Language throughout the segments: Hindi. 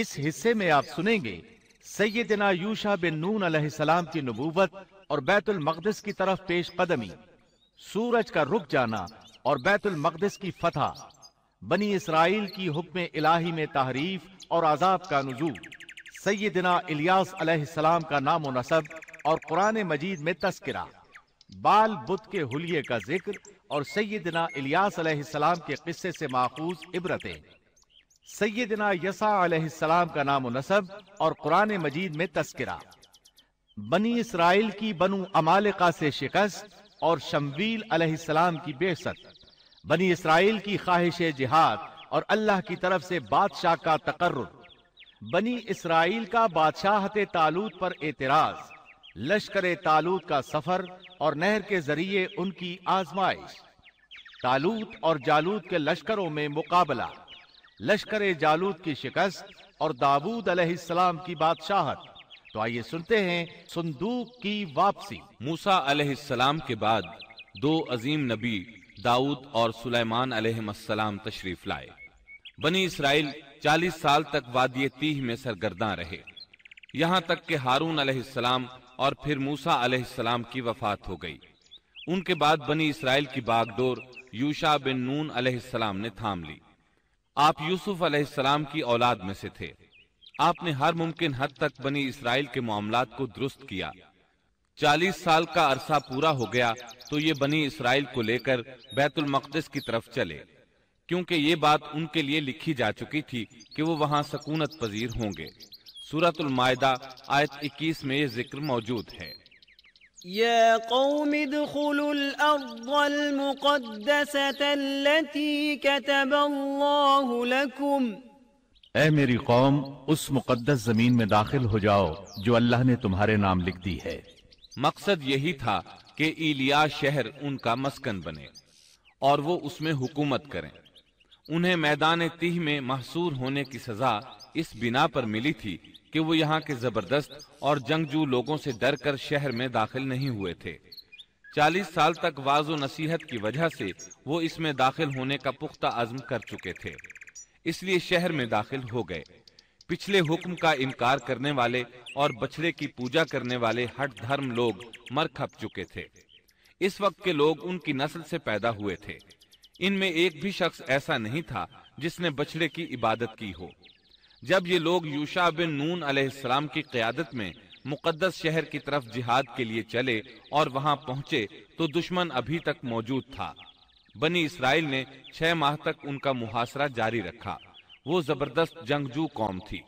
इस हिस्से में आप सुनेंगे सैदना यूशा बिन नून अलैहिस्सलाम की नबूवत और बैतुल मकदस की तरफ पेश कदमी सूरज का रुक जाना और बैतुल मकदस की फतह बनी इसराइल की हुक्म इलाही में तहरीफ और आजाब का नजू सैदना इलियास अलैहिस्सलाम का नाम नसब और कुरान मजीद में तस्करा बाल बुत के हुलिये का जिक्र और सैदना इलियास अलैहिस्सलाम के किस्से से माखूज इबरतें सैदना यसा का नाम नसब और कुरान मजीद में तस्करा बनी इसराइल की बनु अमालिका से शिकस्त और शमवील अलैहिस्सलाम की बेसत बनी इसराइल की ख्वाहिश जिहाद और अल्लाह की तरफ से बादशाह का तकर्र बनी इसराइल का बादशाहत तालूत पर एतराज लश्कर तालूत का सफर और नहर के जरिए उनकी आजमाइश तालूत और जालूत के लश्करों में मुकाबला लश्कर जालूद की शिकस्त और दाऊद अलैहिस्सलाम की बादशाहत तो आइए सुनते हैं संदूक की वापसी मूसा अलैहिस्सलाम के बाद दो अजीम नबी दाऊद और सुलेमान अलैहिस्सलाम तशरीफ लाए बनी इसराइल 40 साल तक वादी तीह में सरगर्दा रहे यहाँ तक कि हारून अलैहिस्सलाम और फिर मूसा अलैहिस्सलाम की वफात हो गई उनके बाद बनी इसराइल की बागडोर यूशा बिन नून अलैहिस्सलाम ने थाम ली आप यूसुफ अलैहिस्सलाम की औलाद में से थे आपने हर मुमकिन हद तक बनी इसराइल के मामला को दुरुस्त किया चालीस साल का अरसा पूरा हो गया तो ये बनी इसराइल को लेकर बैतुल मकदस की तरफ चले क्योंकि ये बात उनके लिए लिखी जा चुकी थी कि वो वहां सकूनत पजीर होंगे सूरतुल मायदा आयत 21 में ये जिक्र मौजूद है يا قوم ادخلوا الأرض المقدسة التي كتب الله لكم اے میری قوم اس مقدس زمین में दाखिल हो जाओ जो अल्लाह ने तुम्हारे नाम लिख दी है मकसद यही था कि इलिया शहर उनका मस्कन बने और वो उसमें हुकूमत करें उन्हें मैदान तीह में महसूर होने की सजा इस बिना पर मिली थी कि वो यहाँ के जबरदस्त और जंगजू लोगों से डर कर शहर में दाखिल नहीं हुए थे चालीस साल तक वाजो नसीहत की वजह से वो इसमें दाखिल होने का पुख्ता आजम कर चुके थे इसलिए शहर में दाखिल हो गए पिछले हुक्म का इनकार करने वाले और बछड़े की पूजा करने वाले हट धर्म लोग मर खप चुके थे इस वक्त के लोग उनकी नस्ल से पैदा हुए थे इनमें एक भी शख्स ऐसा नहीं था जिसने बछड़े की इबादत की हो जब ये लोग यूशा बिन नून अलैहिस्सलाम की क्यादत में मुकद्दस शहर की तरफ जिहाद के लिए चले और वहां पहुंचे तो दुश्मन अभी तक मौजूद था बनी इसराइल ने छह माह तक उनका मुहासरा जारी रखा वो जबरदस्त जंगजू कौम थी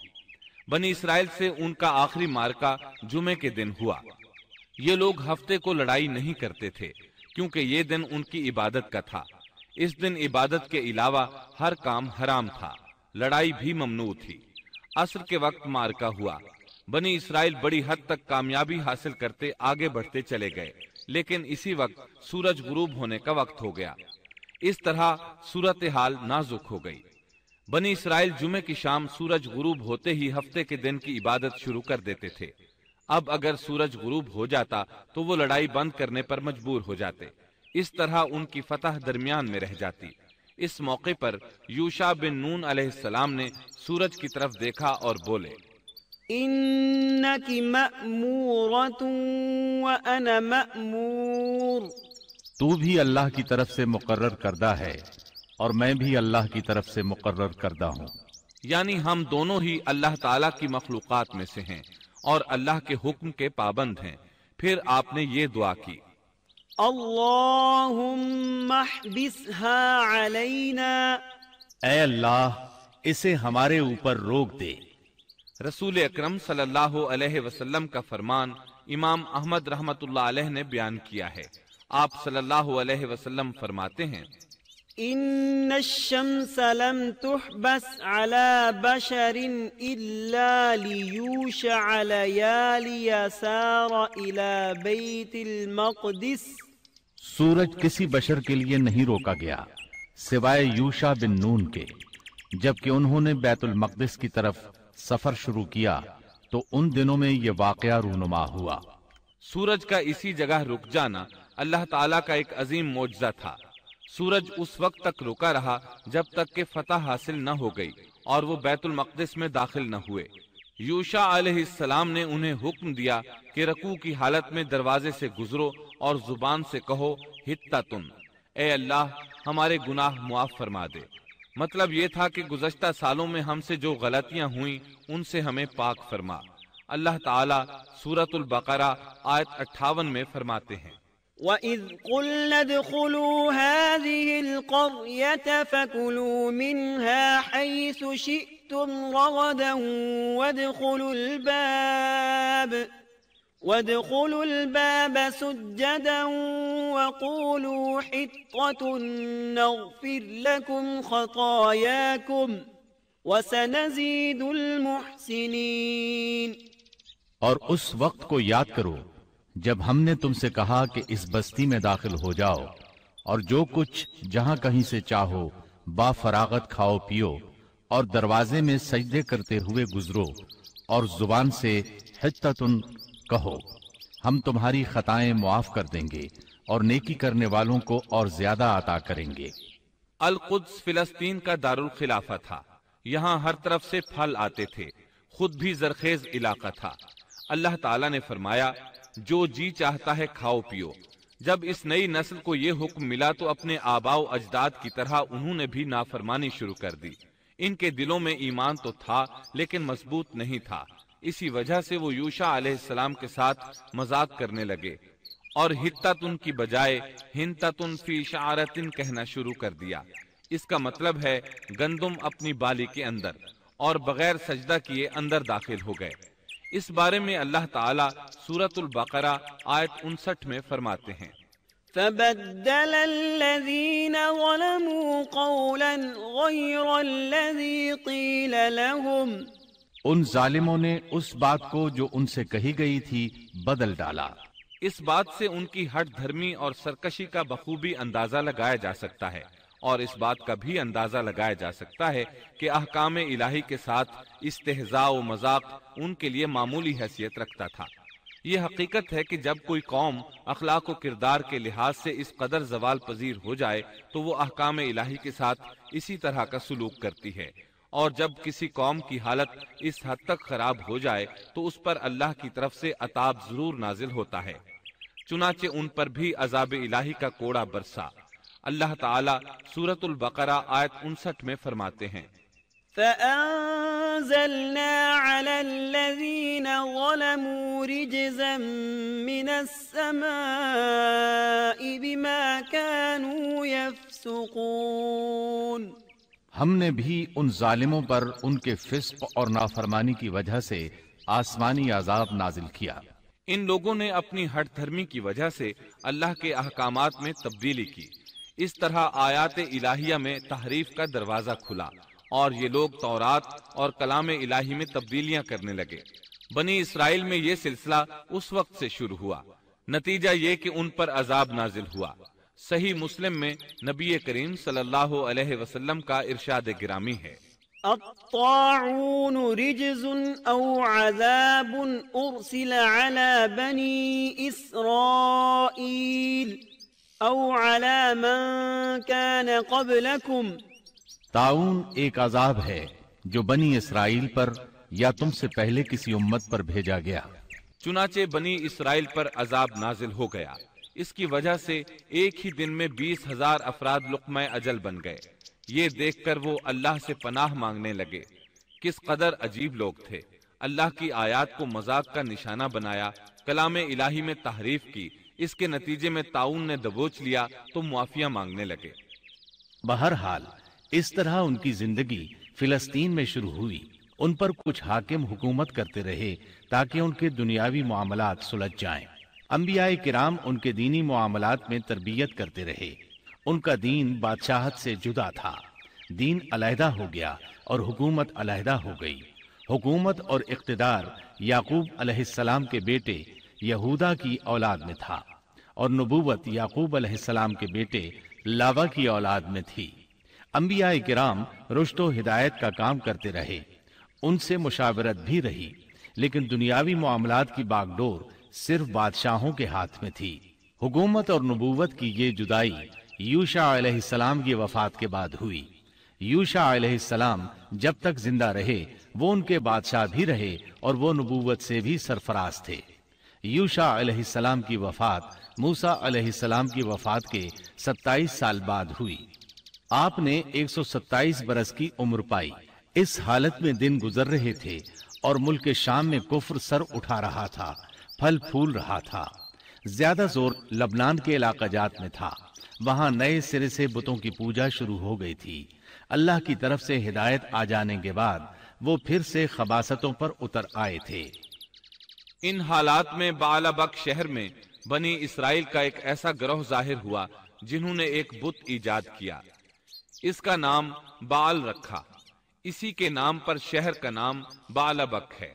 बनी इसराइल से उनका आखिरी मार्का जुमे के दिन हुआ ये लोग हफ्ते को लड़ाई नहीं करते थे क्योंकि ये दिन उनकी इबादत का था इस दिन इबादत के अलावा हर काम हराम था लड़ाई भी ममनू थी असर के वक्त मार्का हुआ बनी इसराइल बड़ी हद तक कामयाबी हासिल करते आगे बढ़ते चले गए लेकिन इसी वक्त सूरज गुरूब होने का वक्त हो गया इस तरह सूरत हाल नाजुक हो गई बनी इसराइल जुमे की शाम सूरज गुरूब होते ही हफ्ते के दिन की इबादत शुरू कर देते थे अब अगर सूरज गुरूब हो जाता तो वो लड़ाई बंद करने पर मजबूर हो जाते इस तरह उनकी फतह दरमियान में रह जाती इस मौके पर यूशा बिन नून अलैहिस्सलाम ने सूरज की तरफ देखा और बोले तू भी अल्लाह की तरफ से मुकर्र करदा है और मैं भी अल्लाह की तरफ से मुकर्र करदा हूँ यानी हम दोनों ही अल्लाह ताला की मखलूक़ात में से हैं और अल्लाह के हुक्म के पाबंद हैं फिर आपने ये दुआ की अल्लाह इसे हमारे ऊपर रोक दे रसूल अक्रम सल्लल्लाहु का फरमान इमाम अहमद रहमत ने बयान किया है आप सल्लल्लाहु अलैहि वसल्लम फरमाते हैं इन शम्स तुह बस अला बशरिन इल्ला लियूश अला इला बैतिल मक़दिस सूरज किसी बशर के लिए नहीं रोका गया सिवाय यूशा बिन नून के जबकि उन्होंने बैतुल मकदस की तरफ सफर शुरू किया तो उन दिनों में यह वाकया रूनुमा हुआ सूरज का इसी जगह रुक जाना अल्लाह ताला का एक अजीम मुआवजा था सूरज उस वक्त तक रुका रहा जब तक के फतह हासिल न हो गई और वो बैतुल मकदस में दाखिल न हुए यूशा अलैहिस्सलाम ने उन्हें हुक्म दिया कि रकू की हालत में दरवाजे से गुजरो और जुबान से कहो हित्ता तुम ए अल्लाह हमारे गुनाह मुआफ फरमा दे मतलब ये था कि गुजशत सालों में हमसे जो गलतियां हुई उनसे हमें पाक फरमा अल्लाह ताला सूरतुल बकरा आयत अट्ठावन में फरमाते हैं وَإِذْ قُلْنَا ادْخُلُوا هَٰذِهِ الْقَرْيَةَ فَكُلُوا مِنْهَا حَيْثُ شِئْتُمْ خفتم رغدا وادخلوا الباب وادخلوا الباب سجدا وقولوا حطة نغفر لكم خطاياكم وسنزيد المحسنين کو یاد کرو جب ہم نے تم سے کہا کہ اس بستی میں داخل ہو جاؤ اور جو کچھ جہاں کہیں سے چاہو با فراغت کھاؤ پیو और दरवाजे में सजदे करते हुए गुजरो और जुबान से हजतुन कहो हम तुम्हारी खताएं मुआफ कर देंगे और नेकी करने वालों को और ज्यादा अता करेंगे अलकुद्स फिलस्तीन का दारुल खिलाफा था यहाँ हर तरफ से फल आते थे खुद भी जरखेज इलाका था अल्लाह ताला ने फरमाया जो जी चाहता है खाओ पियो जब इस नई नस्ल को ये हुक्म मिला तो अपने आबाओ अजदाद की तरह उन्होंने भी नाफरमानी शुरू कर दी इनके दिलों में ईमान तो था लेकिन मजबूत नहीं था इसी वजह से वो यूशा सलाम के साथ मजाक करने लगे और हित्तातुन की बजाय हिंतातुन फी शारतिन कहना शुरू कर दिया इसका मतलब है गंदुम अपनी बाली के अंदर और बगैर सजदा किए अंदर दाखिल हो गए इस बारे में अल्लाह ताला सूरतुल बकरा आयत उनसठ में फरमाते हैं فبدل उन जालिमों ने उस बात को जो उनसे कही गई थी बदल डाला इस बात से उनकी हट धर्मी और सरकशी का बखूबी अंदाजा लगाया जा सकता है और इस बात का भी अंदाजा लगाया जा सकता है कि अहकाम इलाही के साथ इस्तेजा मजाक उनके लिए मामूली हैसियत रखता था ये हकीकत है कि जब कोई कौम अखलाक किरदार के लिहाज से इस कदर जवाल पजीर हो जाए तो वो अहकाम इलाही के साथ इसी तरह का सलूक करती है और जब किसी कौम की हालत इस हद तक खराब हो जाए तो उस पर अल्लाह की तरफ से अताब जरूर नाजिल होता है चुनाचे उन पर भी अजाब इलाही का कोड़ा बरसा अल्लाह ताला आयत उनसठ में फरमाते हैं فأنزلنا على الذين ظلموا رجزا من السماء بما كانوا يفسقون हमने भी उन जालिमों पर उनके फिस्क और नाफरमानी की वजह से आसमानी आजाब नाजिल किया इन लोगों ने अपनी हट धर्मी की वजह से अल्लाह के अहकाम में तब्दीली की इस तरह आयात इलाहिया में तहरीफ का दरवाजा खुला और ये लोग तौरात और कलाम इलाही में तब्दीलियां करने लगे बनी इसराइल में ये सिलसिला उस वक्त से शुरू हुआ नतीजा ये कि उन पर अजाब नाजिल हुआ सही मुस्लिम में नबी करीम सल्लल्लाहु अलैहि वसल्लम का इरशाद गिरामी है الطاعون رجز أو عذاب أرسل على بني إسرائيل أو على من كان قبلكم ताउन एक अजाब है जो बनी इसराइल पर या तुमसे पहले किसी उम्मत पर भेजा गया चुनाचे बनी इसराइल पर अजाब नाजिल हो गया इसकी वजह से एक ही दिन में बीस हजार अफराद लुकमय अजल बन गए ये देख कर वो अल्लाह से पनाह मांगने लगे किस कदर अजीब लोग थे अल्लाह की आयात को मजाक का निशाना बनाया कलाम इलाही में तहरीफ की इसके नतीजे में ताउन ने दबोच लिया तो मुआफिया मांगने लगे बहरहाल इस तरह उनकी जिंदगी फिलस्तीन में शुरू हुई उन पर कुछ हाकिम हुकूमत करते रहे ताकि उनके दुनियावी मामला सुलझ जाए अम्बियाए किराम उनके दीनी मामला में तरबियत करते रहे उनका दीन बादशाहत से जुदा था दीन अलहदा हो गया और हुकूमत अलहदा हो गई हुकूमत और इकतदार याकूब अलैहिस्सलाम के बेटे यहूदा की औलाद में था और नबूवत याकूब अलैहिस्सलाम के बेटे लावा की औलाद में थी अंबिया कराम रुश्त हिदायत का काम करते रहे उनसे मुशावरत भी रही लेकिन दुनियावी मामला की बागडोर सिर्फ बादशाहों के हाथ में थी हुकूमत और नबूवत की ये जुदाई यूशा की वफात के बाद हुई यूशा जब तक जिंदा रहे वो उनके बादशाह भी रहे और वो नबूवत से भी सरफराज थे यूशा सलाम की वफात मूसा की वफात के 27 साल बाद हुई आपने 127 बरस की उम्र पाई इस हालत में दिन गुजर रहे थे और मुल्क शाम में कुफर सर उठा रहा था फल फूल रहा था ज्यादा जोर लबनान के जात में था वहां नए सिरे से बुतों की पूजा शुरू हो गई थी अल्लाह की तरफ से हिदायत आ जाने के बाद वो फिर से खबासतों पर उतर आए थे इन हालात में बालाबक शहर में बनी इसराइल का एक ऐसा ग्रोह जाहिर हुआ जिन्होंने एक बुत ईजाद किया इसका नाम बाल रखा इसी के नाम पर शहर का नाम बालाबक है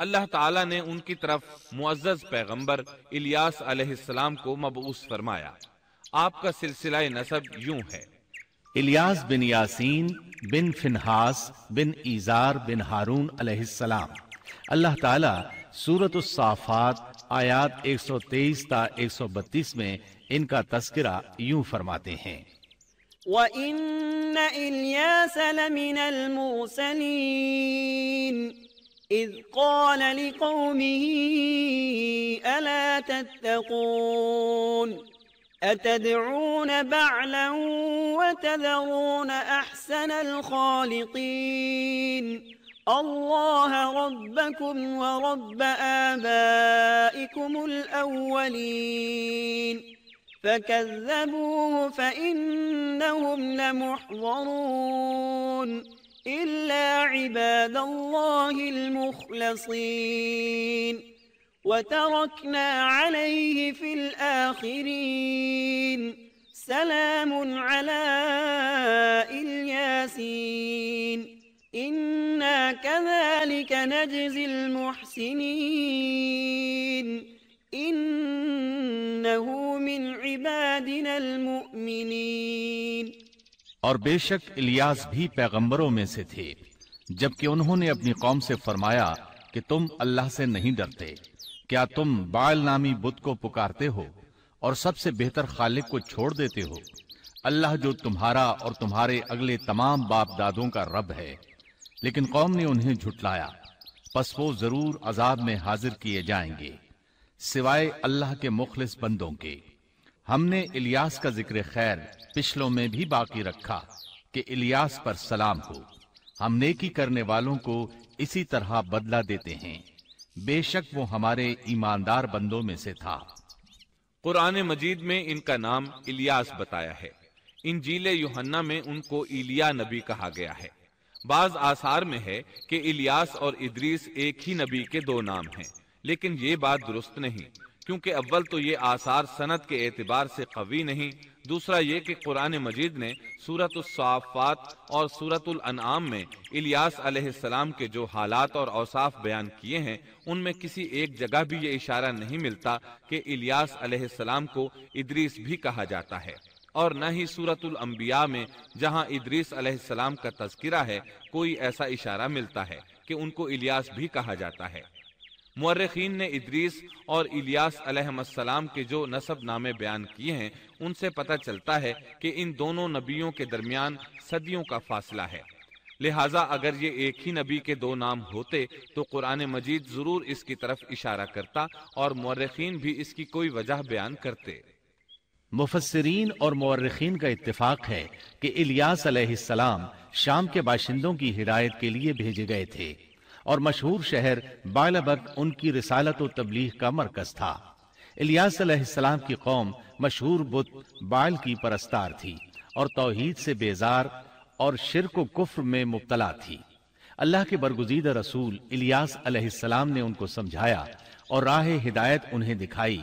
अल्लाह ताला ने उनकी तरफ मुआज़ पैगंबर इलियास अलैहिस्सलाम को मबूस फरमाया आपका सिलसिला नसब यूं है इलियास बिन यासीन बिन फिनहास बिन ईजार बिन हारून अलैहिस्सलाम अल्लाह ताला सूरत साफ़ात आयात 123 ता 132 में इनका तस्करा यूं फरमाते हैं وإن إلياس لمن المرسلين إذ قال لقومه ألا تتقون أتدعون بعلا وتذرون أحسن الخالقين الله ربكم ورب آبائكم الأولين فكذبوه فإنهم لمحضرون إلا عباد الله المخلصين وتركنا عليه في الآخرين سلام على الياسين إنا كذلك نجزي المحسنين إنه من عبادنا المؤمنين और बेशक इलियास भी पैगंबरों में से थे जबकि उन्होंने अपनी कौम से फरमाया कि तुम अल्लाह से नहीं डरते क्या तुम बाल नामी बुत को पुकारते हो और सबसे बेहतर खालिक को छोड़ देते हो अल्लाह जो तुम्हारा और तुम्हारे अगले तमाम बाप दादों का रब है लेकिन कौम ने उन्हें झुटलाया पस वो जरूर अजाब में हाजिर किए जाएंगे सिवाय अल्लाह के मुखलिस बंदों के हमने इलियास का जिक्र खैर पिछलों में भी बाकी रखा कि इलियास पर सलाम हो हम नेकी करने वालों को इसी तरह बदला देते हैं बेशक वो हमारे ईमानदार बंदों में से था कुरान मजीद में इनका नाम इलियास बताया है इन जीले युहन्ना में उनको इलिया नबी कहा गया है बाज आसार में है कि इलियास और इद्रीस एक ही नबी के दो नाम हैं लेकिन ये बात दुरुस्त नहीं क्योंकि अव्वल तो ये आसार सनत के एतबार से कवी नहीं दूसरा ये कि कुरान मजीद ने सूरत और सूरत अनआम में इलियास अलैहिस्सलाम के जो हालात और औसाफ बयान किए हैं उनमें किसी एक जगह भी ये इशारा नहीं मिलता कि इलियास अलैहिस्सलाम को इदरीस भी कहा जाता है और न ही सूरत अम्बिया में जहाँ इदरीस अलैहिस्सलाम का तस्करा है कोई ऐसा इशारा मिलता है कि उनको इलियास भी कहा जाता है मर्रखीन ने इद्रीस और इलियास के जो नसब नामे बयान किए हैं उनसे पता चलता है कि इन दोनों नबियों के दरमियान सदियों का फासला है लिहाजा अगर ये एक ही नबी के दो नाम होते तो कुरान मजीद ज़रूर इसकी तरफ इशारा करता और मर्रखीन भी इसकी कोई वजह बयान करते मुफसरीन और मर्रखीन का इतफाक है कि इलियास अलैहिस्सलाम शाम के बाशिंदों की हिदायत के लिए भेजे गए थे और मशहूर शहर बालाबक उनकी रिसालत और तबलीग का मरकज था इलियासम की कौम मशहूर बुत बाल की परस्तार थी और तोहीद से बेजार और शिर को कुफ्र में मुबतला थी अल्लाह के बरगुजीदा रसूल इलियासम ने उनको समझाया और राह हिदायत उन्हें दिखाई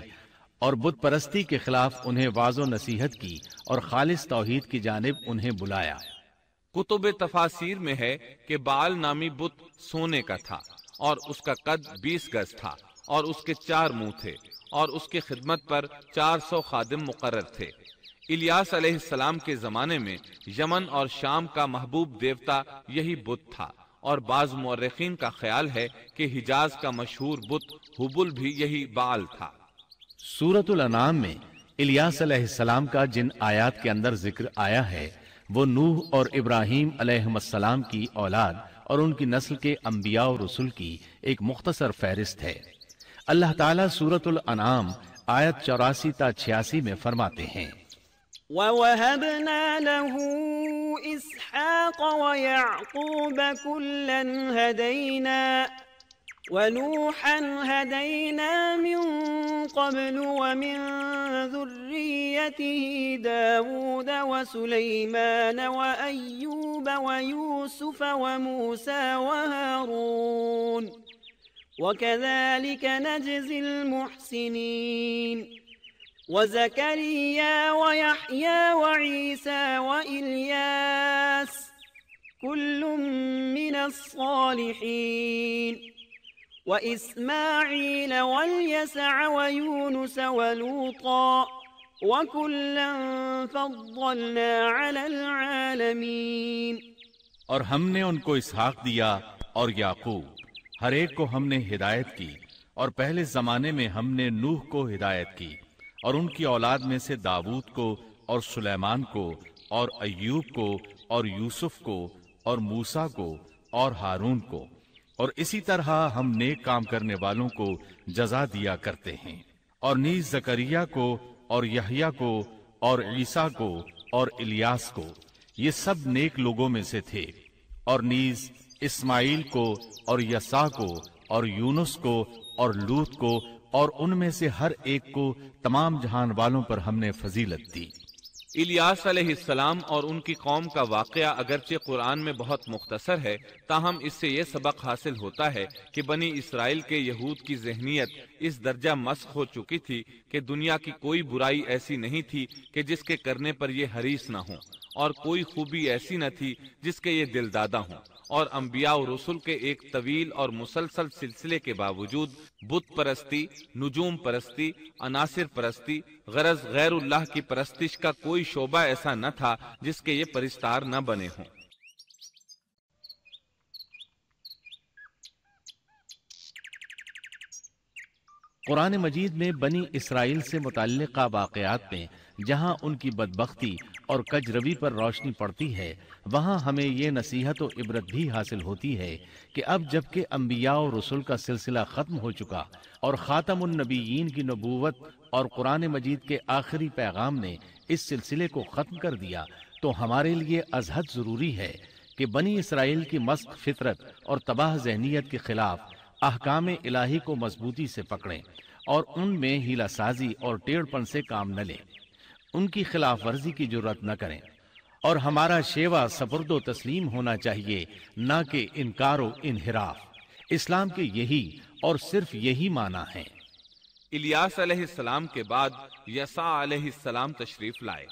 और बुत परस्ती के खिलाफ उन्हें वाजो नसीहत की और खालिस तोहीद की जानब उन्हें बुलाया कुतुब तफासिर में है कि बाल नामी बुत सोने का था और उसका कद 20 गज था और उसके चार मुंह थे और उसकी खिदमत पर 400 खादिम मुकर थे इलियास अलैहिस्सलाम के जमाने में यमन और शाम का महबूब देवता यही बुत था और बाज मौरखीन का ख्याल है कि हिजाज का मशहूर बुत हुबुल भी यही बाल था सूरतुल अनाम में इलियास अलैहिस्सलाम का जिन आयात के अंदर जिक्र आया है वो नूह और इब्राहिम अलैहिस्सलाम की औलाद और उनकी नस्ल के अंबिया और रसुल की एक मुख्तसर फहरिस्त है अल्लाह ताला सूरतुल अनाम आयत चौरासी ता छियासी में फरमाते हैं وَوَهَبْنَا لَهُ إِسْحَاقَ وَيَعْقُوبَ كُلًّا هَدَيْنَا ونوحا هدينا من قبل ومن ذريته داود وسليمان وأيوب ويوسف وموسى وهارون وكذلك نجزي المحسنين وزكريا ويحيى وعيسى وإلياس كل من الصالحين وإسماعيل واليسع ويونس ولوطا وكلا فضلنا على العالمين और हमने उनको इसहाक दिया और याकूब हर एक को हमने हिदायत की और पहले जमाने में हमने नूह को हिदायत की और उनकी औलाद में से दाऊद को और सुलेमान को और अयूब को और यूसुफ को और मूसा को और हारून को और इसी तरह हम नेक काम करने वालों को जजा दिया करते हैं और नीज जकरिया को और यहिया को और ईसा को और इलियास को ये सब नेक लोगों में से थे और नीज इस्माइल को और यसा को और यूनुस को और लूत को और उनमें से हर एक को तमाम जहान वालों पर हमने फजीलत दी इलियास और उनकी कौम का वाक़ अगरचे कुरान में बहुत मुख्तसर है ताहम इससे यह सबक हासिल होता है कि बनी इसराइल के यहूद की जहनीत इस दर्जा मस्क हो चुकी थी कि दुनिया की कोई बुराई ऐसी नहीं थी कि जिसके करने पर यह हरीस न हो और कोई खूबी ऐसी न थी जिसके ये दिलदादा हों और अम्बिया रसुल के एक तवील और मुसलसल सिलसिले के बावजूद बुत परस्ती नजूम परस्ती अनासर परस्ती गरज गैर की परस्तिश का कोई शोबा ऐसा न था जिसके ये परिस्तार न बने हों कुरान मजीद में बनी इसराइल से मुतल वाक़ात में जहाँ उनकी बदबख्ती और कजरवी पर रोशनी पड़ती है वहाँ हमें ये नसीहत और इबरत भी हासिल होती है कि अब जबकि अम्बिया और रसुल का सिलसिला ख़त्म हो चुका और ख़ातमनबीन की नबूवत और कुरान मजीद के आखिरी पैगाम ने इस सिलसिले को ख़त्म कर दिया तो हमारे लिए अजहद ज़रूरी है कि बनी इसराइल की मस्क फितरत और तबाह जहनीत के ख़िलाफ़ अहकाम इलाही को मजबूती से पकड़ें और उनमें हीला साजी और टेढ़पन से काम न लें उनकी खिलाफ वर्जी की जरूरत न करें और हमारा शेवा सपुरदो तस्लीम होना चाहिए न कि इनकारो इनहराफ इस्लाम के यही और सिर्फ यही माना है इलियास अलैहिस्सलाम के बाद यसा अलैहिस्सलाम तशरीफ लाए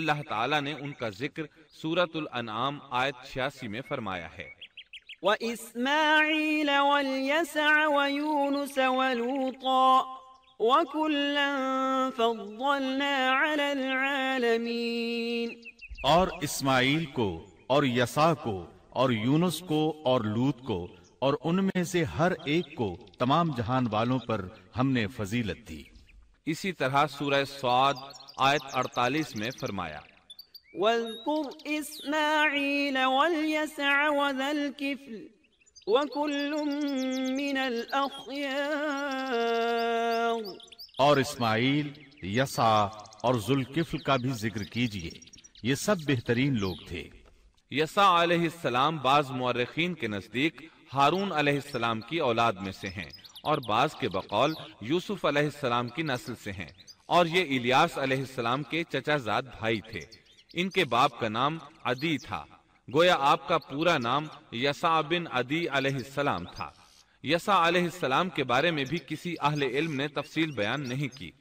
अल्लाह ताला ने उनका जिक्र सूरतुल अनाम आयत छियासी में फरमाया है وإسماعيل واليسع ويونس ولوطا وكلا فضلنا على العالمين और इस्माइल को और यसा को और यूनुस को और लूत को और उनमें से हर एक को तमाम जहान वालों पर हमने फजीलत दी इसी तरह सूरह स्वाद आयत 48 में फरमाया واذكر إسماعيل واليسع وذا الكفل وكل من الأخيار और इस्माइल यसा और जुलकिफल का भी जिक्र कीजिए ये सब बेहतरीन लोग थे यसा अलैहिस्सलाम बाज मौरखीन के नजदीक हारून अलैहिस्सलाम की औलाद में से हैं और बाज के बकौल यूसुफ अलैहिस्सलाम की नस्ल से हैं और ये इलियास अलैहिस्सलाम के चचाजाद भाई थे इनके बाप का नाम अदी था गोया आपका पूरा नाम यसा बिन अदी अलैहिस्सलाम था यसा अलैहिस्सलाम के बारे में भी किसी अहल इल्म ने तफसील बयान नहीं की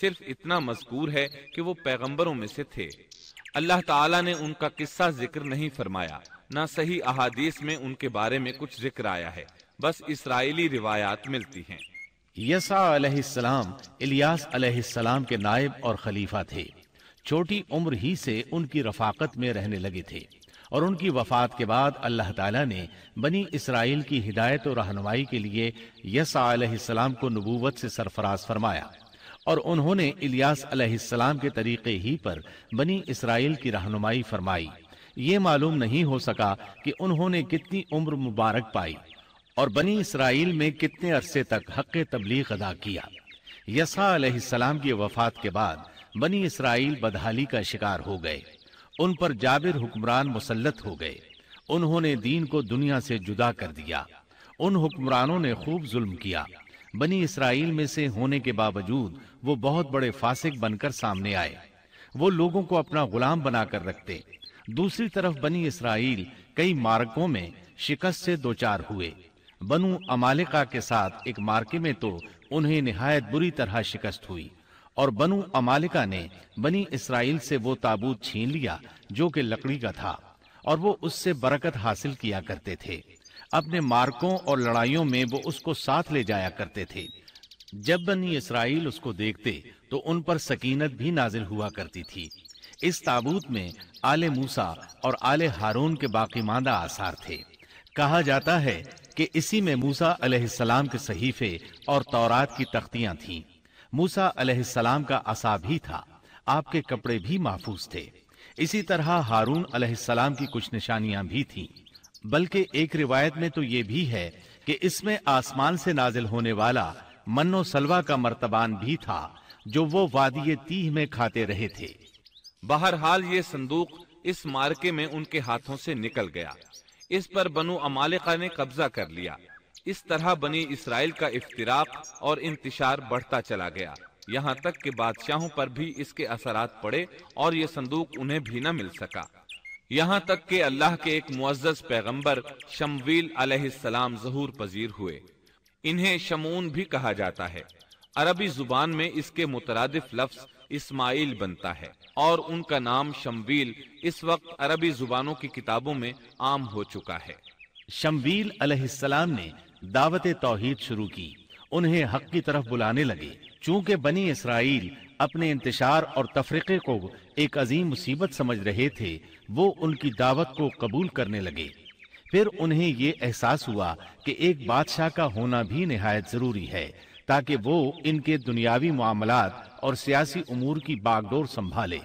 सिर्फ इतना मजकूर है कि वो पैगंबरों में से थे अल्लाह ताला ने उनका किस्सा जिक्र नहीं फरमाया ना सही अहादीस में उनके बारे में कुछ जिक्र आया है बस इसराइली रिवायात मिलती हैं यसा अलैहिस्सलाम इलियास अलैहिस्सलाम के नायब और खलीफा थे छोटी उम्र ही से उनकी रफाकत में रहने लगे थे और उनकी वफात के बाद अल्लाह ताला ने बनी इसराइल की हिदायत और रहनुमाई के लिए यसा को नबूवत से सरफराज फरमाया और उन्होंने इलियास अलैहिस्सलाम के तरीके ही पर बनी इसराइल की रहनुमाई फरमाई ये मालूम नहीं हो सका कि उन्होंने कितनी उम्र मुबारक पाई और बनी इसराइल में कितने अरसे तक हक तबलीग अदा किया यसा अलैहिस्सलाम की वफात के बाद बनी इसराइल बदहाली का शिकार हो गए उन पर जाबिर हुक्मरान मुसलत हो गए उन्होंने दीन को दुनिया से जुदा कर दिया उन हुक्मरानों ने खूब जुल्म किया बनी इसराइल में से होने के बावजूद वो बहुत बड़े फासिक बनकर सामने आए वो लोगों को अपना गुलाम बनाकर रखते दूसरी तरफ बनी इसराइल कई मार्कों में शिकस्त से दो चार हुए बनु अमालिका के साथ एक मार्के में तो उन्हें निहायत बुरी तरह शिकस्त हुई और बनु अमालिका ने बनी इसराइल से वो ताबूत छीन लिया जो कि लकड़ी का था और वो उससे बरकत हासिल किया करते थे अपने मार्कों और लड़ाइयों में वो उसको साथ ले जाया करते थे जब बनी इसराइल उसको देखते तो उन पर सकीनत भी नाजिल हुआ करती थी इस ताबूत में आले मूसा और आले हारून के बाकी मादा आसार थे कहा जाता है कि इसी में मूसा अलैहिस्सलाम के सहीफे और तौरात की तख्तियां थीं मूसा अलैहिस्सलाम का असा भी था आपके कपड़े भी महफूज थे इसी तरह हारून अलैहिस्सलाम की कुछ निशानियां भी थीं बल्कि एक रिवायत में तो ये भी है कि इसमें आसमान से नाजिल होने वाला मन्नो सलवा का मर्तबान भी था जो वो वादी तीह में खाते रहे थे बहरहाल ये संदूक इस मार्के में उनके हाथों से निकल गया इस पर बनु अमालिका ने कब्जा कर लिया इस तरह बनी इसराइल का इफ्तराक और इंतजार बढ़ता चला गया यहाँ तक कि बादशाहों पर भी इसके असरात पड़े और ये संदूक उन्हें भी न मिल सका यहाँ तक कि अल्लाह के एक मुआज़ पैगम्बर शमवील अलहलाम जहूर पजीर हुए इन्हें शमून भी कहा जाता है अरबी जुबान में इसके मुतरदिफ लफ्स इस्माइल बनता है और उनका नाम शमवील इस वक्त अरबी जुबानों की किताबों में आम हो चुका है शमवील अलैहिस्सलाम ने दावत तोहीद शुरू की उन्हें हक की तरफ बुलाने लगे चूंकि बनी इसराइल अपने इंतशार और तफरीके को एक अजीम मुसीबत समझ रहे थे वो उनकी दावत को कबूल करने लगे फिर उन्हें ये एहसास हुआ कि एक बादशाह का होना भी नहायत जरूरी है ताकि वो इनके दुनियावी मामलात और सियासी उमूर की बागडोर संभाले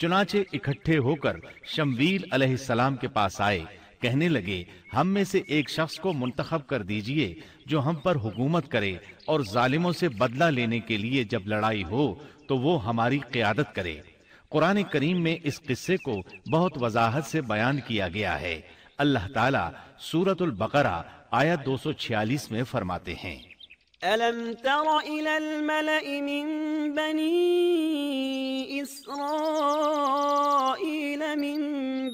चुनाचे इकट्ठे होकर शमवील अलैहिस्सलाम के पास आए कहने लगे हम में से एक शख्स को मुंतखब कर दीजिए जो हम पर हुकूमत करे और जालिमों से बदला लेने के लिए जब लड़ाई हो तो वो हमारी क्यादत करे कुरान करीम में इस किस्से को बहुत वजाहत से बयान किया गया है अल्लाह ताला सूरत बकरा आया 246 में फरमाते हैं أَلَمْ تَرَ إِلَى الملأ مِنْ بَنِي إِسْرَائِيلَ مِنْ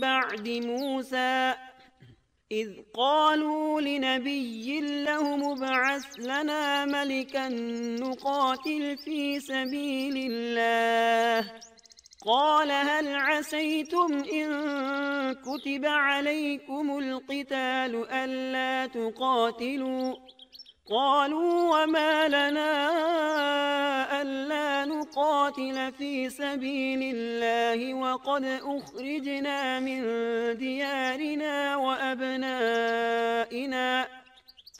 بَعْدِ مُوسَى إذ قالوا لنبي له ابعث لنا ملكا نقاتل في سبيل الله قال هل عسيتم إن كتب عليكم القتال ألا تقاتلوا قالوا وما لنا ألا نقاتل في سبيل الله وقد أخرجنا من ديارنا وأبنائنا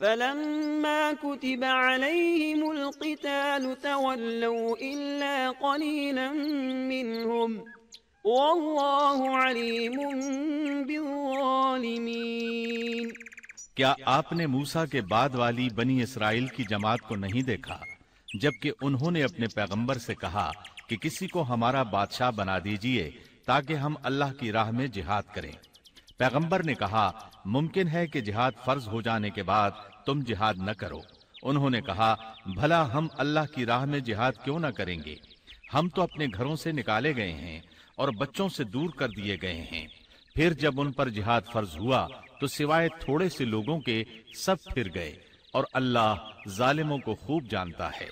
فلما كتب عليهم القتال تولوا إلا قليلا منهم والله عليم بالظالمين क्या आपने मूसा के बाद वाली बनी इसराइल की जमात को नहीं देखा जबकि उन्होंने अपने पैगंबर से कहा कि किसी को हमारा बादशाह बना दीजिए ताकि हम अल्लाह की राह में जिहाद करें पैगंबर ने कहा मुमकिन है कि जिहाद फर्ज हो जाने के बाद तुम जिहाद न करो उन्होंने कहा भला हम अल्लाह की राह में जिहाद क्यों ना करेंगे हम तो अपने घरों से निकाले गए हैं और बच्चों से दूर कर दिए गए हैं फिर जब उन पर जिहाद फर्ज हुआ तो सिवाय थोड़े से लोगों के सब फिर गए और अल्लाह जालिमों को खूब जानता है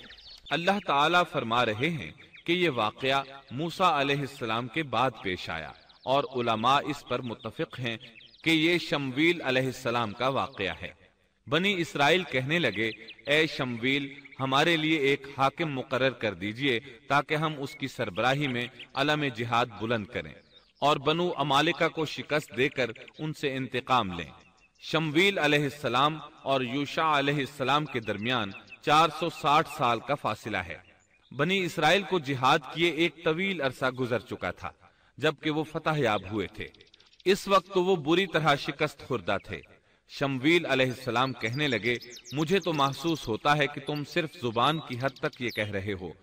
अल्लाह ताला फरमा रहे हैं कि ये वाकया मूसा अलैहिस्सलाम के बाद पेश आया और उलमा इस पर मुतफिक हैं कि ये शमवील अलैहिस्सलाम का वाकया है बनी इसराइल कहने लगे ए शमवील हमारे लिए एक हाकिम मुकरर कर दीजिए ताकि हम उसकी सरबराही में अलम जिहाद बुलंद करें और बनु अमालिका को शिकस्त देकर उनसे इंतकाम लें शमवील अलैहिस्सलाम और यूशा अलैहिस्सलाम के दरमियान 460 साल का फासला है बनी इसराइल को जिहाद किए एक तवील अरसा गुजर चुका था जबकि वो फतह याब हुए थे इस वक्त तो वो बुरी तरह शिकस्त खुर्दा थे शमवील अलैहिस्सलाम कहने लगे मुझे तो महसूस होता है कि तुम सिर्फ जुबान की हद तक ये कह रहे हो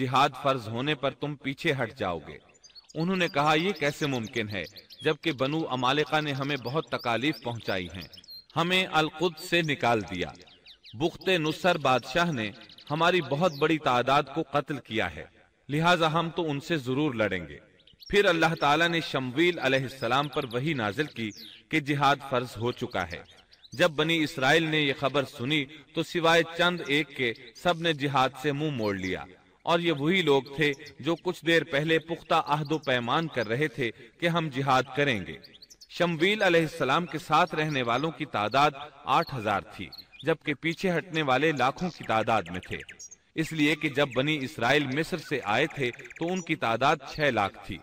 जिहाद फर्ज होने पर तुम पीछे हट जाओगे उन्होंने कहा यह कैसे मुमकिन है जबकि बनु अमालिका ने हमें बहुत तकालीफ पहुंचाई हैं हमें अलकुद से निकाल दिया बुख्ते नुसर बादशाह ने हमारी बहुत बड़ी तादाद को कत्ल किया है लिहाजा हम तो उनसे जरूर लड़ेंगे फिर अल्लाह ताला ने शमवील अलैहिस्सलाम पर वही नाजिल की कि जिहाद फर्ज हो चुका है जब बनी इसराइल ने यह खबर सुनी तो सिवाय चंद एक के सब ने जिहाद से मुंह मोड़ लिया और ये वही लोग थे जो कुछ देर पहले पुख्ता आहदो पैमान कर रहे थे कि हम जिहाद करेंगे शमवील अलैहिस्सलाम के साथ रहने वालों की तादाद आठ हजार थी जबकि पीछे हटने वाले लाखों की तादाद में थे इसलिए कि जब बनी इसराइल मिस्र से आए थे तो उनकी तादाद छह लाख थी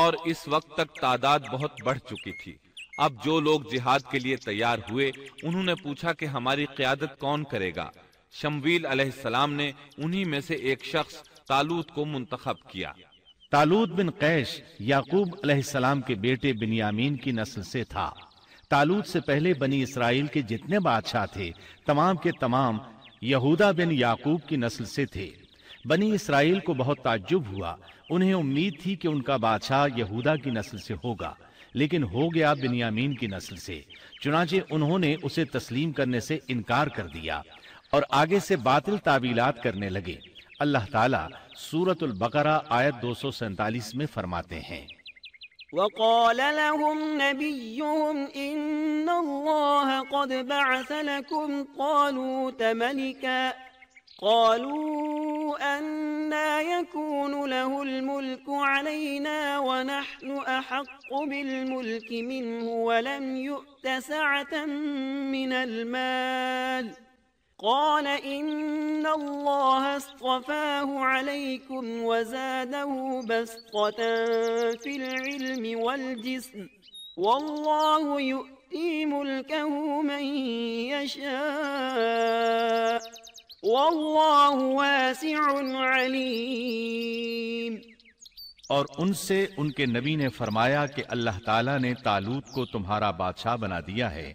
और इस वक्त तक तादाद बहुत बढ़ चुकी थी अब जो लोग जिहाद के लिए तैयार हुए उन्होंने पूछा कि हमारी क्यादत कौन करेगा शमवील अलैहिस्सलाम ने उन्हीं में से एक शख्स तालूत को मुंतखब किया तालूत बिन कैश याकूब अलैहिस्सलाम के बेटे बिनयामीन की नस्ल से था तालूत से पहले बनी इसराइल के जितने बादशाह थे तमाम के तमाम यहूदा बिन याकूब की नस्ल से थे बनी इसराइल को बहुत ताज्जुब हुआ उन्हें उम्मीद थी कि उनका बादशाह यहूदा की नस्ल से होगा लेकिन हो गया बिनियामीन की नस्ल से चुनाचे उन्होंने उसे तस्लीम करने से इनकार कर दिया और आगे से बातिल तावीलात करने लगे अल्लाह ताला सूरत बकरा आयत दो میں فرماتے ہیں وقال لهم نبيهم إن الله قد بعث لكم قالوا تملكا قالوا أنا يكون له الملك علينا ونحن أحق بالملك منه ولم يؤت سعة من المال ۖ قال إن الله اصطفاه عليكم وزاده بسطة في العلم والجسم والله يؤتي ملكه من يشاء والله واسع عليم اور ان سے ان کے نبی نے فرمایا کہ اللہ تعالیٰ نے تالوت کو تمہارا بادشاہ بنا دیا ہے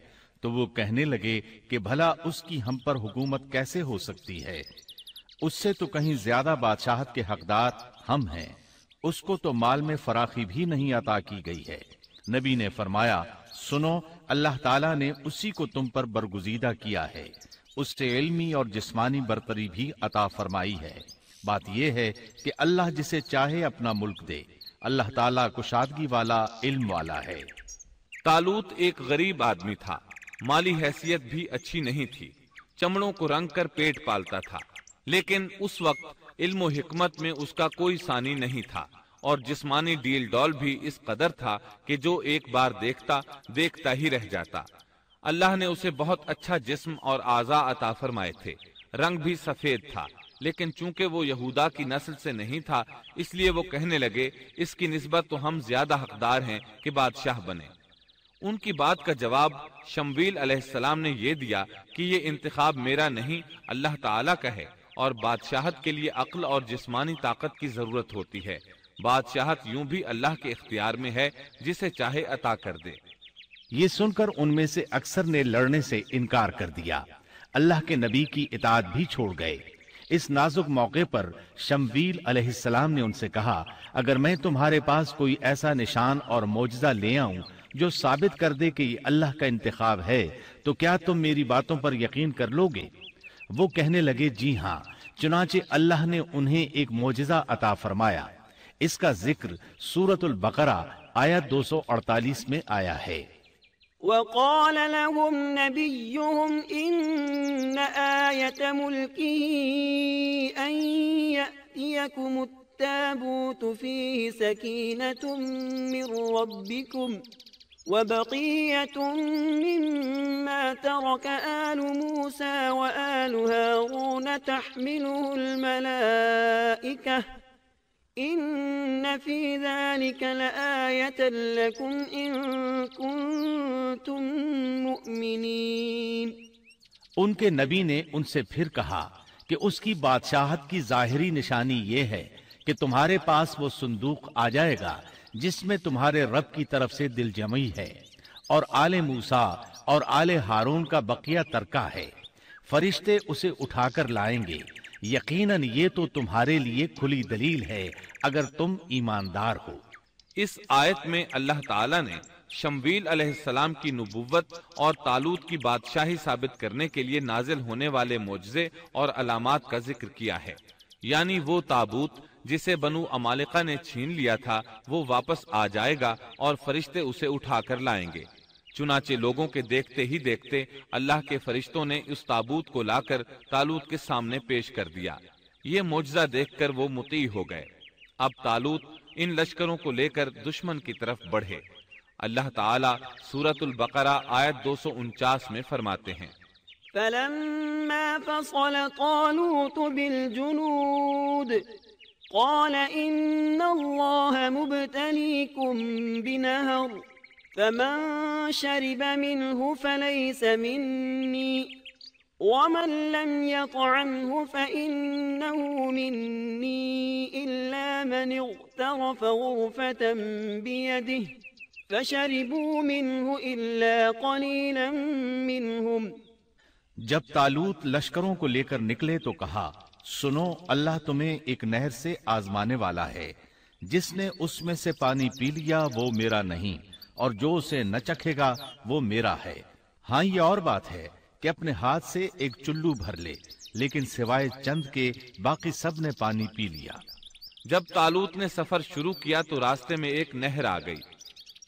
तो वो कहने लगे कि भला उसकी हम पर हुकूमत कैसे हो सकती है उससे तो कहीं ज्यादा बादशाहत के हकदार हम हैं उसको तो माल में फराखी भी नहीं अता की गई है नबी ने फरमाया सुनो अल्लाह ताला ने उसी को तुम पर बरगुजीदा किया है उससे इल्मी और जिस्मानी बरतरी भी अता फरमाई है बात यह है कि अल्लाह जिसे चाहे अपना मुल्क दे अल्लाह ताला कुशादगी वाला इल्म वाला है तालूत एक गरीब आदमी था माली हैसियत भी अच्छी नहीं थी चमड़ों को रंग कर पेट पालता था लेकिन उस वक्त इल्मो हिकमत में उसका कोई सानी नहीं था और जिस्मानी डील डॉल भी इस कदर था कि जो एक बार देखता देखता ही रह जाता अल्लाह ने उसे बहुत अच्छा जिस्म और आजा अता फरमाए थे रंग भी सफेद था लेकिन चूंकि वो यहूदा की नस्ल से नहीं था इसलिए वो कहने लगे इसकी नस्बत तो हम ज्यादा हकदार हैं कि बादशाह बने उनकी बात का जवाब शमवील अलैहिस्सलाम ने यह दिया कि ये इंतखाब मेरा नहीं अल्लाह ताला का है और बादशाहत के लिए अक्ल और जिस्मानी ताकत की जरूरत होती है बादशाहत यूं भी अल्लाह के इख्तियार में है जिसे चाहे अता कर दे ये सुनकर उनमें से अक्सर ने लड़ने से इनकार कर दिया अल्लाह के नबी की इताद भी छोड़ गए इस नाजुक मौके पर शमवील अलैहिस्सलाम ने उनसे कहा अगर मैं तुम्हारे पास कोई ऐसा निशान और मोजा ले आऊं जो साबित कर दे कि अल्लाह का इंतखाब है तो क्या तुम मेरी बातों पर यकीन कर लोगे वो कहने लगे जी हाँ चुनाचे अल्लाह ने उन्हें एक मोजा अता फरमाया इसका जिक्र सूरत बकरा आया 248 में आया है وقال لهم نبيهم إن آية ملكه أن يأتيكم التابوت فيه سكينة من ربكم وبقية مما ترك آل موسى وآل هارون تحمله الملائكة إن في ذلك لآية لكم إن كنتم مؤمنين उनके नबी ने उनसे फिर कहा कि उसकी बादशाहत की जाहिरी निशानी यह है कि तुम्हारे पास वो संदूक आ जाएगा जिसमें तुम्हारे रब की तरफ से दिल जमी है और आले मूसा और आले हारून का बकिया तरका है फरिश्ते उसे उठाकर लाएंगे यकीनन ये तो तुम्हारे लिए खुली दलील है अगर तुम ईमानदार हो इस आयत में अल्लाह ताला ने शमवील अलैहिस्सलाम की नबुवत और तालूत की बादशाही साबित करने के लिए नाजिल होने वाले मुआजे और अलामत का जिक्र किया है यानी वो ताबूत जिसे बनु अमालिका ने छीन लिया था वो वापस आ जाएगा और फरिश्ते उसे उठा कर लाएंगे चुनाचे लोगों के देखते ही देखते अल्लाह के फरिश्तों ने उस ताबूत को लाकर तालूत के सामने पेश कर दिया ये देख देखकर वो मुती हो गए अब तालूत इन लश्करों को लेकर दुश्मन की तरफ बढ़े अल्लाह ताला सूरतुल बकरा आयत दो में फरमाते हैं فلما فصل طالوت بالجنود قال إن الله مبتليكم بنهر فمن شرب منه فليس مني ومن لم يطعمه فإنه مني إلا من اغترف غرفة بيده فشربوا منه إلا قليلا منهم تالوت لشکروں کو لے کر نکلے تو کہا सुनो अल्लाह तुम्हें एक नहर से आजमाने वाला है जिसने उसमें से पानी पी लिया वो मेरा नहीं और जो उसे न चखेगा वो मेरा है हाँ ये और बात है कि अपने हाथ से एक चुल्लू भर ले लेकिन सिवाय चंद के बाकी सब ने पानी पी लिया जब तालूत ने सफर शुरू किया तो रास्ते में एक नहर आ गई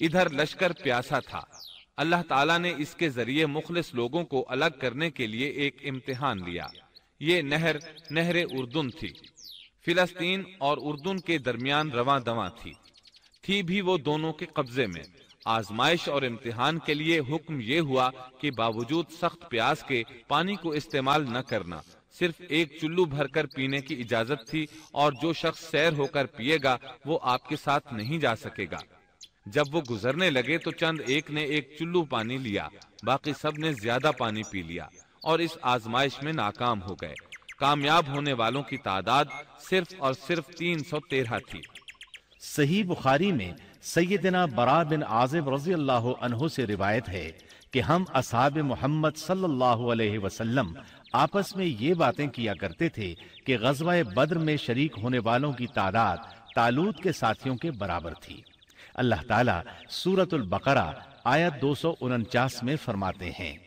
इधर लश्कर प्यासा था अल्लाह ताला ने इसके जरिए मुखलिस लोगों को अलग करने के लिए एक इम्तिहान लिया ये नहर नहरे उर्दुन थी फिलस्तीन और उर्दुन के दरमियान रवा दवा थी थी भी वो दोनों के कब्जे में आजमाइश और इम्तिहान के लिए हुक्म ये हुआ कि बावजूद सख्त प्यास के पानी को इस्तेमाल न करना सिर्फ एक चुल्लू भरकर पीने की इजाजत थी और जो शख्स सैर होकर पिएगा वो आपके साथ नहीं जा सकेगा जब वो गुजरने लगे तो चंद एक ने एक चुल्लू पानी लिया बाकी सब ने ज्यादा पानी पी लिया और इस आजमाइश में नाकाम हो गए कामयाब होने वालों की तादाद सिर्फ और सिर्फ तीन सौ तेरह थी सही बुखारी में सैदना बरा बिन आजिब रजी अल्लाह अनहु से रिवायत है कि हम असाब मोहम्मद सल्लल्लाहु वसल्लम आपस में ये बातें किया करते थे कि गजवा बद्र में शरीक होने वालों की तादाद तालूद के साथियों के बराबर थी अल्लाह ताला सूरतुल बकरा आयत दो में फरमाते हैं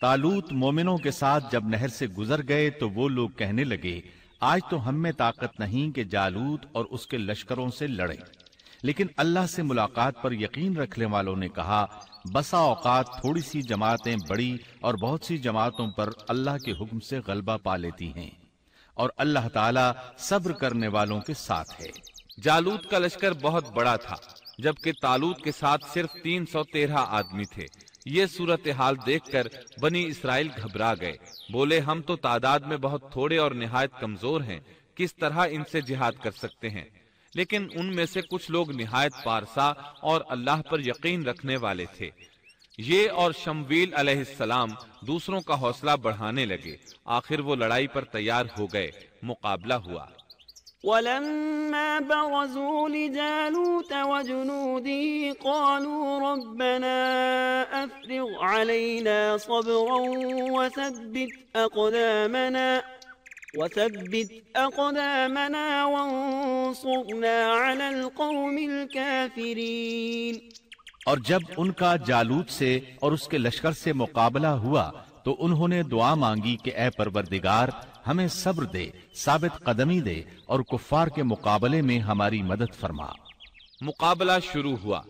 तालूत मोमिनों के साथ जब नहर से गुजर गए तो वो लोग कहने लगे आज तो हम में ताकत नहीं कि जालूत और उसके लश्करों से लड़े लेकिन अल्लाह से मुलाकात पर यकीन रखने वालों ने कहा बसा औकात थोड़ी सी जमातें बड़ी और बहुत सी जमातों पर अल्लाह के हुक्म से गलबा पा लेती हैं और अल्लाह ताला सब्र करने वालों के साथ है जालूत का लश्कर बहुत बड़ा था जबकि तालूत के साथ सिर्फ 313 आदमी थे ये सूरत हाल देख कर बनी इसराइल घबरा गए बोले हम तो तादाद में बहुत थोड़े और नहायत कमजोर हैं किस तरह इनसे जिहाद कर सकते हैं लेकिन उनमें से कुछ लोग नहायत पारसा और अल्लाह पर यकीन रखने वाले थे ये और शमवील अलैहिस्सलाम दूसरों का हौसला बढ़ाने लगे आखिर वो लड़ाई पर तैयार हो गए मुकाबला हुआ ولما برزوا لجالوت وجنوده قالوا ربنا أفرغ علينا صبرا وثبت أقدامنا وثبت أقدامنا وانصرنا على القوم الكافرين اور جب ان کا جالوت سے اور اس کے لشکر سے مقابلہ ہوا تو انہوں نے دعا مانگی کہ اے پروردگار हमें सब्र दे साबित कदमी दे और कुफार के मुकाबले में हमारी मदद फरमा मुकाबला शुरू हुआ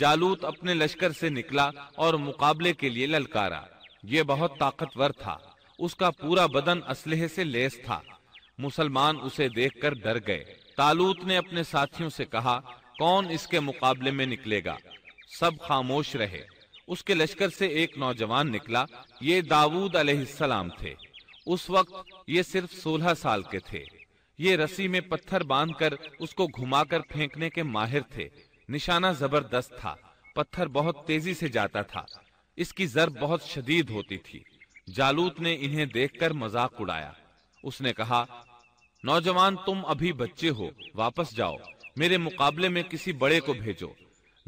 जालूत अपने लश्कर से निकला और मुकाबले के लिए ललकारा ये बहुत ताकतवर था उसका पूरा बदन असलहे से लेस था मुसलमान उसे देखकर डर गए तालूत ने अपने साथियों से कहा कौन इसके मुकाबले में निकलेगा सब खामोश रहे उसके लश्कर से एक नौजवान निकला ये दाऊद अलैहिस्सलाम थे उस वक्त ये सिर्फ सोलह साल के थे ये रस्सी में पत्थर बांधकर उसको घुमाकर फेंकने के माहिर थे निशाना जबरदस्त था पत्थर बहुत तेजी से जाता था इसकी जरब बहुत शदीद होती थी जालूत ने इन्हें देखकर मजाक उड़ाया उसने कहा नौजवान तुम अभी बच्चे हो वापस जाओ मेरे मुकाबले में किसी बड़े को भेजो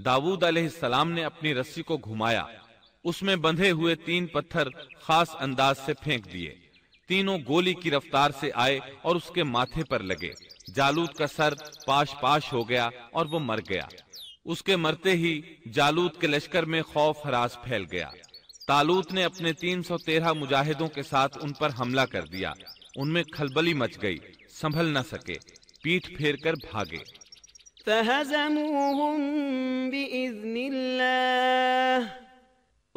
दाऊद अलैहिस्सलाम ने अपनी रस्सी को घुमाया उसमें बंधे हुए तीन पत्थर खास अंदाज से फेंक दिए तीनों गोली की रफ्तार से आए और उसके माथे पर लगे जालूद का सर पाश पाश हो गया और वो मर गया उसके मरते ही जालूद के लश्कर में खौफ हरास फैल गया तालूत ने अपने 313 मुजाहिदों के साथ उन पर हमला कर दिया उनमें खलबली मच गई संभल न सके पीठ फेर कर भागे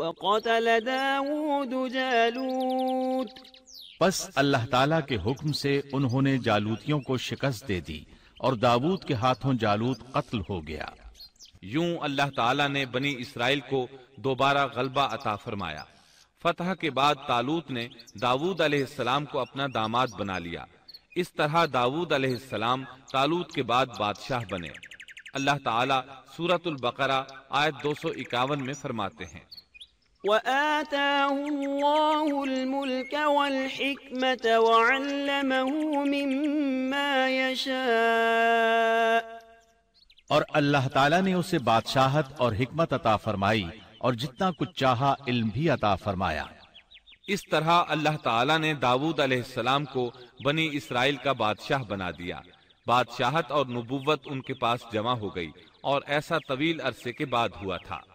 وَقَتَلَ دَاوُودُ جَالُوتَ बस अल्लाह ताला के हुक्म से उन्होंने जालूतियों को शिकस्त दे दी और दाऊद के हाथों जालूत कत्ल हो गया यूं अल्लाह ताला ने बनी इसराइल को दोबारा गलबा अता फरमाया फतह के बाद तालूत ने दाऊद अलैहिस्सलाम को अपना दामाद बना लिया इस तरह दाऊद अलैहिस्सलाम तालूत के बाद बादशाह बने अल्लाह ताला सूरतुल बकरा आयत दो में फरमाते हैं وآتاه الله الملك والحكمة وعلمه مما يشاء और अल्लाह ताला ने उसे बादशाहत और हिकमत अता फरमाई और जितना कुछ चाहा इल्म भी अता फरमाया इस तरह अल्लाह ताला ने दाऊद अलैहिस्सलाम को बनी इसराइल का बादशाह बना दिया बादशाहत और नबुवत उनके पास जमा हो गई और ऐसा तवील अरसे के बाद हुआ था